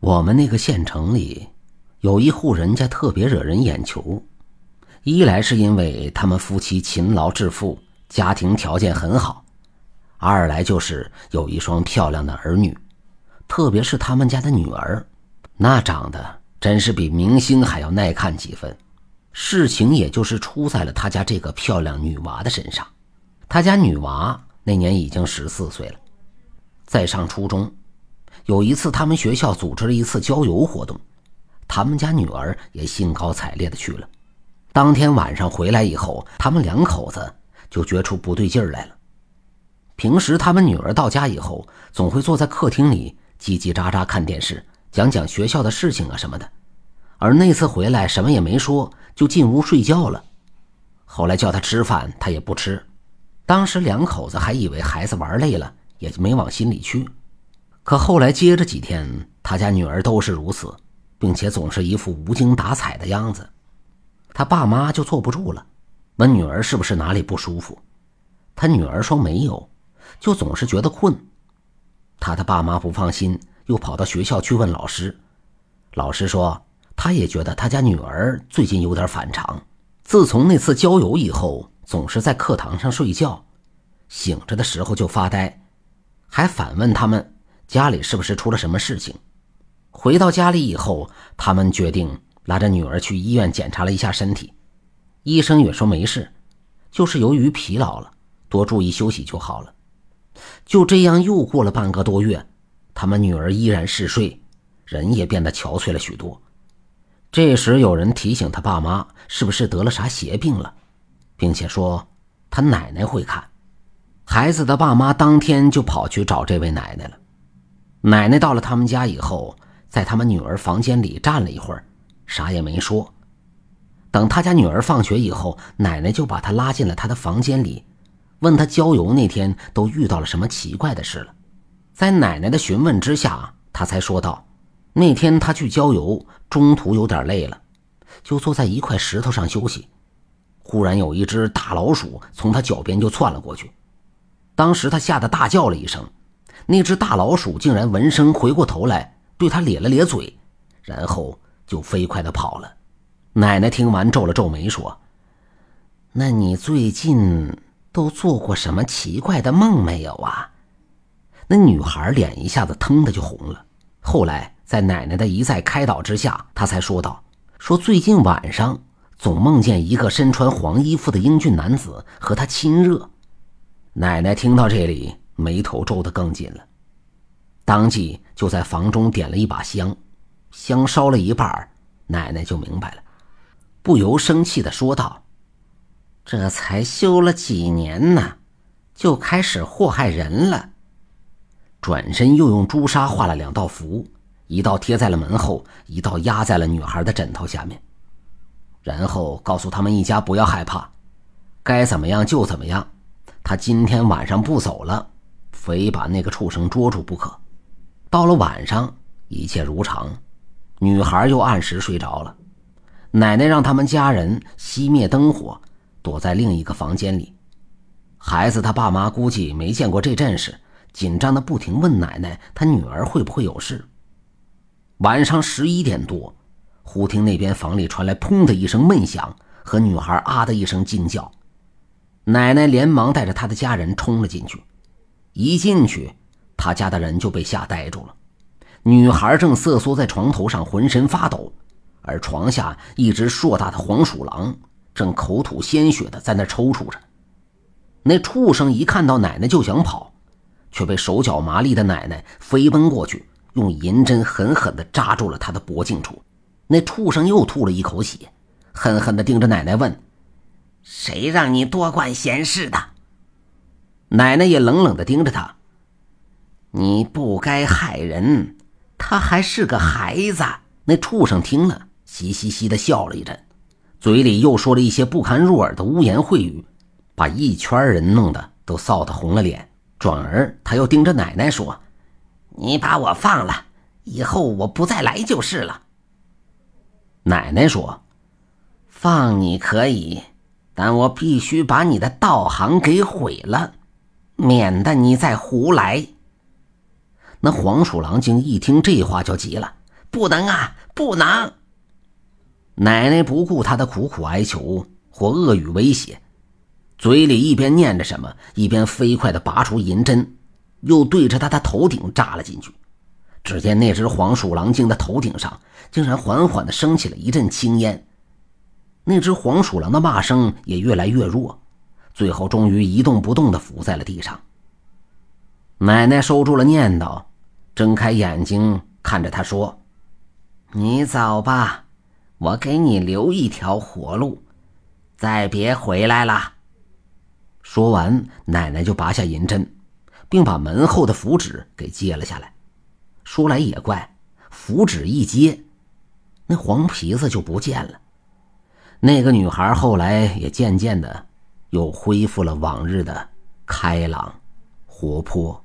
我们那个县城里，有一户人家特别惹人眼球，一来是因为他们夫妻勤劳致富，家庭条件很好；二来就是有一双漂亮的儿女，特别是他们家的女儿，那长得真是比明星还要耐看几分。事情也就是出在了他家这个漂亮女娃的身上，他家女娃那年已经十四岁了，在上初中。有一次，他们学校组织了一次郊游活动，他们家女儿也兴高采烈的去了。当天晚上回来以后，他们两口子就觉出不对劲来了。平时他们女儿到家以后，总会坐在客厅里叽叽喳喳看电视，讲讲学校的事情啊什么的，而那次回来什么也没说，就进屋睡觉了。后来叫他吃饭，他也不吃。当时两口子还以为孩子玩累了，也就没往心里去。可后来，接着几天，他家女儿都是如此，并且总是一副无精打采的样子，他爸妈就坐不住了，问女儿是不是哪里不舒服。他女儿说没有，就总是觉得困。他的爸妈不放心，又跑到学校去问老师。老师说，他也觉得他家女儿最近有点反常，自从那次郊游以后，总是在课堂上睡觉，醒着的时候就发呆，还反问他们。家里是不是出了什么事情？回到家里以后，他们决定拉着女儿去医院检查了一下身体，医生也说没事，就是由于疲劳了，多注意休息就好了。就这样又过了半个多月，他们女儿依然嗜睡，人也变得憔悴了许多。这时有人提醒他爸妈，是不是得了啥邪病了，并且说他奶奶会看孩子的。爸妈当天就跑去找这位奶奶了。奶奶到了他们家以后，在他们女儿房间里站了一会儿，啥也没说。等他家女儿放学以后，奶奶就把他拉进了他的房间里，问他郊游那天都遇到了什么奇怪的事了。在奶奶的询问之下，他才说道：那天他去郊游，中途有点累了，就坐在一块石头上休息。忽然有一只大老鼠从他脚边就窜了过去，当时他吓得大叫了一声。那只大老鼠竟然闻声回过头来，对他咧了咧嘴，然后就飞快的跑了。奶奶听完皱了皱眉，说：“那你最近都做过什么奇怪的梦没有啊？”那女孩脸一下子腾的就红了。后来在奶奶的一再开导之下，她才说道：“说最近晚上总梦见一个身穿黄衣服的英俊男子和她亲热。”奶奶听到这里。眉头皱得更紧了，当即就在房中点了一把香，香烧了一半儿，奶奶就明白了，不由生气地说道：“这才修了几年呢，就开始祸害人了。”转身又用朱砂画了两道符，一道贴在了门后，一道压在了女孩的枕头下面，然后告诉他们一家不要害怕，该怎么样就怎么样，他今天晚上不走了。非把那个畜生捉住不可。到了晚上，一切如常，女孩又按时睡着了。奶奶让他们家人熄灭灯火，躲在另一个房间里。孩子他爸妈估计没见过这阵势，紧张的不停问奶奶：“他女儿会不会有事？”晚上十一点多，忽听那边房里传来“砰”的一声闷响和女孩“啊”的一声惊叫。奶奶连忙带着她的家人冲了进去。一进去，他家的人就被吓呆住了。女孩正瑟缩在床头上，浑身发抖；而床下一只硕大的黄鼠狼正口吐鲜血的在那抽搐着。那畜生一看到奶奶就想跑，却被手脚麻利的奶奶飞奔过去，用银针狠狠地扎住了他的脖颈处。那畜生又吐了一口血，狠狠地盯着奶奶问：“谁让你多管闲事的？”奶奶也冷冷的盯着他。你不该害人，他还是个孩子。那畜生听了，嘻嘻嘻的笑了一阵，嘴里又说了一些不堪入耳的污言秽语，把一圈人弄得都臊得红了脸。转而他又盯着奶奶说：“你把我放了，以后我不再来就是了。”奶奶说：“放你可以，但我必须把你的道行给毁了。”免得你再胡来。那黄鼠狼精一听这话就急了：“不能啊，不能！”奶奶不顾他的苦苦哀求或恶语威胁，嘴里一边念着什么，一边飞快的拔出银针，又对着他的头顶扎了进去。只见那只黄鼠狼精的头顶上竟然缓缓的升起了一阵青烟，那只黄鼠狼的骂声也越来越弱。最后终于一动不动地伏在了地上。奶奶收住了念叨，睁开眼睛看着他说：“你走吧，我给你留一条活路，再别回来了。”说完，奶奶就拔下银针，并把门后的符纸给揭了下来。说来也怪，符纸一揭，那黄皮子就不见了。那个女孩后来也渐渐的。又恢复了往日的开朗、活泼。